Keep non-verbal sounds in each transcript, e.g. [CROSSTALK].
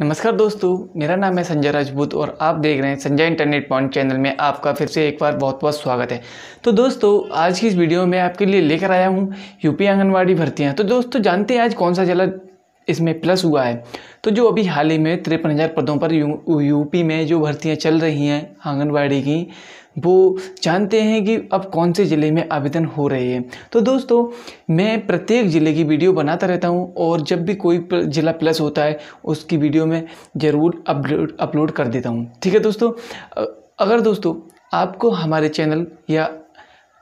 नमस्कार दोस्तों मेरा नाम है संजय राजपूत और आप देख रहे हैं संजय इंटरनेट पॉइंट चैनल में आपका फिर से एक बार बहुत बहुत स्वागत है तो दोस्तों आज की इस वीडियो में आपके लिए लेकर आया हूँ यूपी आंगनवाड़ी भर्तियाँ तो दोस्तों जानते हैं आज कौन सा जिला इसमें प्लस हुआ है तो जो अभी हाल ही में तिरपन हज़ार पदों पर यू, यूपी में जो भर्तियाँ चल रही हैं आंगनबाड़ी की वो जानते हैं कि अब कौन से ज़िले में आवेदन हो रहे हैं तो दोस्तों मैं प्रत्येक ज़िले की वीडियो बनाता रहता हूँ और जब भी कोई ज़िला प्लस होता है उसकी वीडियो में ज़रूर अपलोड अपलोड कर देता हूँ ठीक है दोस्तों अगर दोस्तों आपको हमारे चैनल या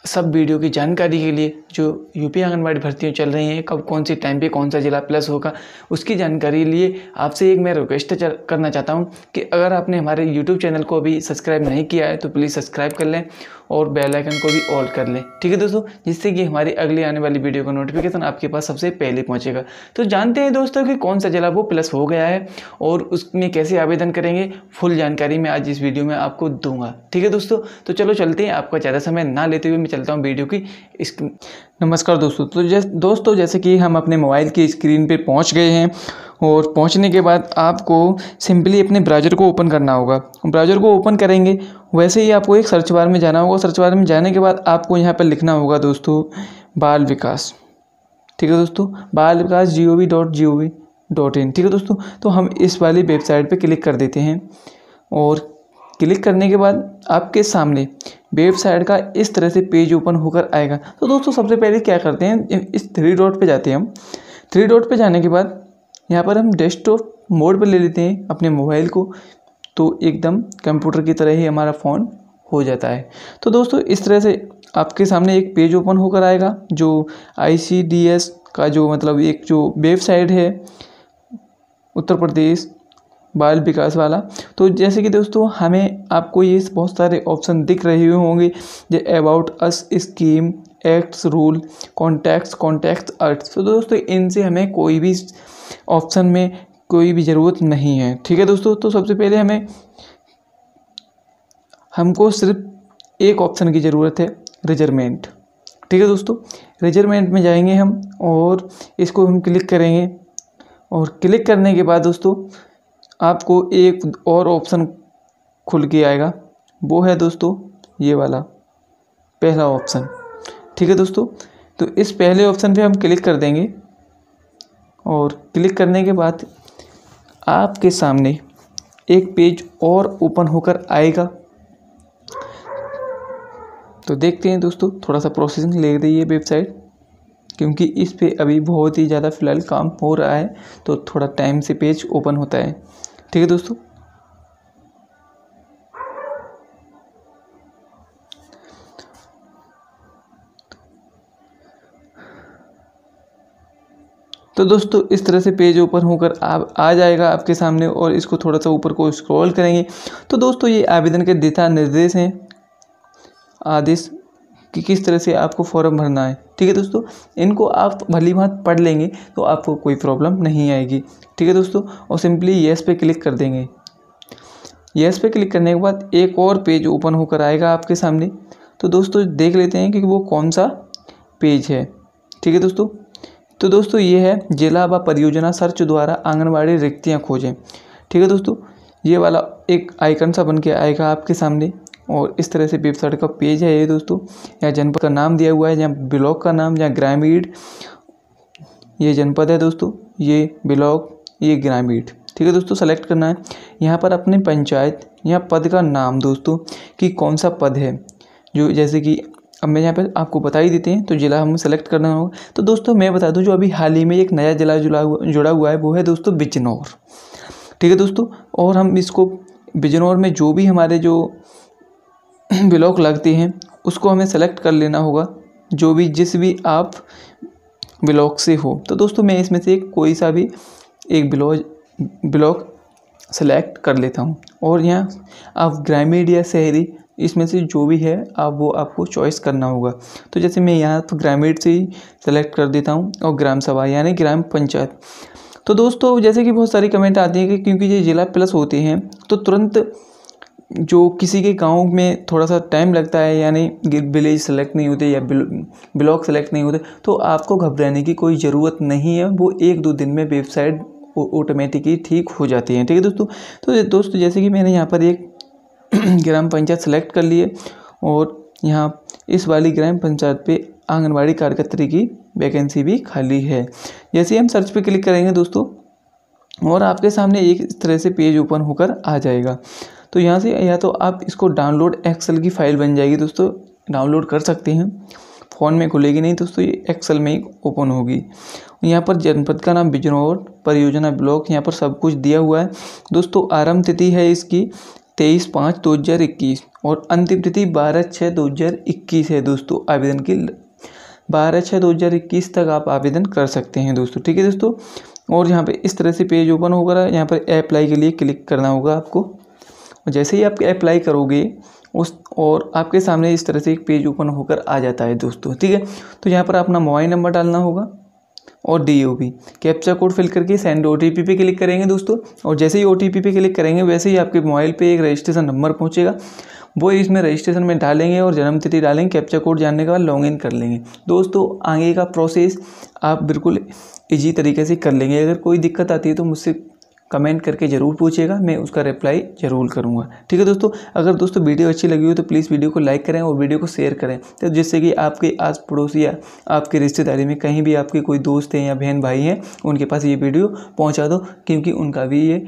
सब वीडियो की जानकारी के लिए जो यूपी आंगनबाड़ी भर्तियाँ चल रही हैं कब कौन सी टाइम पे कौन सा ज़िला प्लस होगा उसकी जानकारी के लिए आपसे एक मैं रिक्वेस्ट करना चाहता हूँ कि अगर आपने हमारे यूट्यूब चैनल को अभी सब्सक्राइब नहीं किया है तो प्लीज़ सब्सक्राइब कर लें और बेल आइकन को भी ऑल कर लें ठीक है दोस्तों जिससे कि हमारी अगली आने वाली वीडियो का नोटिफिकेशन आपके पास सबसे पहले पहुँचेगा तो जानते हैं दोस्तों कि कौन सा ज़िला वो प्लस हो गया है और उसमें कैसे आवेदन करेंगे फुल जानकारी मैं आज इस वीडियो में आपको दूंगा ठीक है दोस्तों तो चलो चलते हैं आपका ज़्यादा समय ना लेते हुए चलता हूँ वीडियो की स्क्रीन नमस्कार दोस्तों तो जैसे दोस्तों जैसे कि हम अपने मोबाइल की स्क्रीन पर पहुँच गए हैं और पहुंचने के बाद आपको सिंपली अपने ब्राउज़र को ओपन करना होगा ब्राउज़र को ओपन करेंगे वैसे ही आपको एक सर्च बार में जाना होगा सर्च बार में जाने के बाद आपको यहाँ पर लिखना होगा दोस्तों बाल विकास ठीक है दोस्तों Bal Vikas G O V dot G O V dot in ठीक है दोस्तों तो हम इस वाली वेबसाइट पर क्लिक कर देते हैं और क्लिक करने के बाद आपके सामने वेबसाइट का इस तरह से पेज ओपन होकर आएगा तो दोस्तों सबसे पहले क्या करते हैं इस थ्री डॉट पे जाते हैं हम थ्री डॉट पे जाने के बाद यहाँ पर हम डेस्कटॉप मोड पर ले लेते हैं अपने मोबाइल को तो एकदम कंप्यूटर की तरह ही हमारा फ़ोन हो जाता है तो दोस्तों इस तरह से आपके सामने एक पेज ओपन होकर आएगा जो आई का जो मतलब एक जो वेबसाइट है उत्तर प्रदेश बाल विकास वाला तो जैसे कि दोस्तों हमें आपको ये बहुत सारे ऑप्शन दिख रहे होंगे जो about us scheme acts rule contacts contacts अर्थ तो दोस्तों इनसे हमें कोई भी ऑप्शन में कोई भी ज़रूरत नहीं है ठीक है दोस्तों तो सबसे पहले हमें हमको सिर्फ एक ऑप्शन की ज़रूरत है रिजरमेंट ठीक है दोस्तों रिजरमेंट में जाएंगे हम और इसको हम क्लिक करेंगे और क्लिक करने के बाद दोस्तों आपको एक और ऑप्शन खुल के आएगा वो है दोस्तों ये वाला पहला ऑप्शन ठीक है दोस्तों तो इस पहले ऑप्शन पे हम क्लिक कर देंगे और क्लिक करने के बाद आपके सामने एक पेज और ओपन होकर आएगा तो देखते हैं दोस्तों थोड़ा सा प्रोसेसिंग ले रही है वेबसाइट क्योंकि इस पे अभी बहुत ही ज़्यादा फ़िलहाल काम हो रहा है तो थोड़ा टाइम से पेज ओपन होता है ठीक है दोस्तों तो दोस्तों इस तरह से पेज ओपन होकर आप आ जाएगा आपके सामने और इसको थोड़ा सा ऊपर को स्क्रॉल करेंगे तो दोस्तों ये आवेदन के दिशा निर्देश हैं आदेश कि किस तरह से आपको फॉर्म भरना है ठीक है दोस्तों इनको आप भली भात पढ़ लेंगे तो आपको कोई प्रॉब्लम नहीं आएगी ठीक है दोस्तों और सिंपली येस पे क्लिक कर देंगे येस पे क्लिक करने के बाद एक और पेज ओपन होकर आएगा आपके सामने तो दोस्तों देख लेते हैं कि वो कौन सा पेज है ठीक है दोस्तों तो दोस्तों ये है जिला व परियोजना सर्च द्वारा आंगनबाड़ी रिक्तियाँ खोजें ठीक है दोस्तों ये वाला एक आइकन सा बन के आएगा आपके सामने और इस तरह से वेबसाइट का पेज है ये दोस्तों यहाँ जनपद का नाम दिया हुआ है या ब्लॉक का नाम या ग्रामीण ये जनपद है दोस्तों ये ब्लॉक ये ग्रामीण ठीक है दोस्तों सेलेक्ट करना है यहाँ पर अपने पंचायत या पद का नाम दोस्तों कि कौन सा पद है जो जैसे कि अब मैं यहाँ पर आपको बता ही देते हैं तो ज़िला हमें सेलेक्ट करना होगा तो दोस्तों मैं बता दूँ जो अभी हाल ही में एक नया ज़िला जुड़ा हुआ जुड़ा हुआ है वो है दोस्तों बिजनौर ठीक है दोस्तों और हम इसको बिजनौर में जो भी हमारे जो [CLEARS THROAT] ब्लॉक लगती हैं उसको हमें सेलेक्ट कर लेना होगा जो भी जिस भी आप ब्लॉक से हो तो दोस्तों मैं इसमें से कोई सा भी एक ब्लॉज ब्लॉक सेलेक्ट कर लेता हूँ और यहाँ आप ग्रामीण या शहरी इसमें से जो भी है आप वो आपको चॉइस करना होगा तो जैसे मैं यहाँ तो ग्रामीण से ही सेलेक्ट कर देता हूँ और ग्राम सभा यानी ग्राम पंचायत तो दोस्तों जैसे कि बहुत सारी कमेंट आती है कि क्योंकि ये जिला प्लस होते हैं तो तुरंत जो किसी के गांव में थोड़ा सा टाइम लगता है यानी विलेज सेलेक्ट नहीं होते या ब्लॉक सेलेक्ट नहीं होते तो आपको घबराने की कोई ज़रूरत नहीं है वो एक दो दिन में वेबसाइट ऑटोमेटिकली ठीक हो जाती है ठीक है दोस्तों तो दोस्तों जैसे कि मैंने यहाँ पर एक [CLEARS THROAT] ग्राम पंचायत सेलेक्ट कर ली है और यहाँ इस वाली ग्राम पंचायत पे आंगनबाड़ी कार्यकर्त्री की वैकेंसी भी खाली है जैसे हम सर्च पे क्लिक करेंगे दोस्तों और आपके सामने एक तरह से पेज ओपन होकर आ जाएगा तो यहाँ से या तो आप इसको डाउनलोड एक्सेल की फ़ाइल बन जाएगी दोस्तों डाउनलोड कर सकते हैं फ़ोन में खुलेगी नहीं दोस्तों ये एक्सेल में ही ओपन होगी यहाँ पर जनपद का नाम बिजनौर परियोजना ब्लॉक यहाँ पर सब कुछ दिया हुआ है दोस्तों आरंभ तिथि है इसकी तेईस पाँच दो हज़ार इक्कीस और अंतिम तिथि बारह छः दो हज़ार इक्कीस है दोस्तों आवेदन की बारह छः दो हज़ार इक्कीस तक आप आवेदन कर सकते हैं दोस्तों ठीक है दोस्तों और यहाँ पे इस तरह से पेज ओपन होगा यहाँ पर अप्लाई के लिए क्लिक करना होगा आपको जैसे ही आप अप्लाई करोगे उस और आपके सामने इस तरह से एक पेज ओपन होकर आ जाता है दोस्तों ठीक है तो यहाँ पर अपना मोबाइल नंबर डालना होगा और D O P captcha code fill करके सेंड ओ टी पी पे क्लिक करेंगे दोस्तों और जैसे ही ओ टी पी पे क्लिक करेंगे वैसे ही आपके मोबाइल पे एक रजिस्ट्रेशन नंबर पहुंचेगा वो इसमें रजिस्ट्रेशन में डालेंगे और जन्म तिथि डालेंगे कैप्चा कोड जानने के बाद लॉग इन कर लेंगे दोस्तों आगे का प्रोसेस आप बिल्कुल ईजी तरीके से कर लेंगे अगर कोई दिक्कत आती है तो मुझसे कमेंट करके ज़रूर पूछिएगा मैं उसका रिप्लाई ज़रूर करूँगा ठीक है दोस्तों अगर दोस्तों वीडियो अच्छी लगी हो तो प्लीज़ वीडियो को लाइक करें और वीडियो को शेयर करें तो जिससे कि आपके आस पड़ोस या आपके रिश्तेदारी में कहीं भी आपके कोई दोस्त हैं या बहन भाई हैं उनके पास ये वीडियो पहुँचा दो क्योंकि उनका भी ये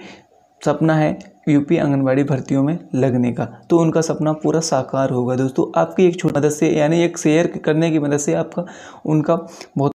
सपना है यूपी आंगनबाड़ी भर्तियों में लगने का तो उनका सपना पूरा साकार होगा दोस्तों आपकी एक छोटी मदद से यानी एक शेयर करने की मदद से आपका उनका बहुत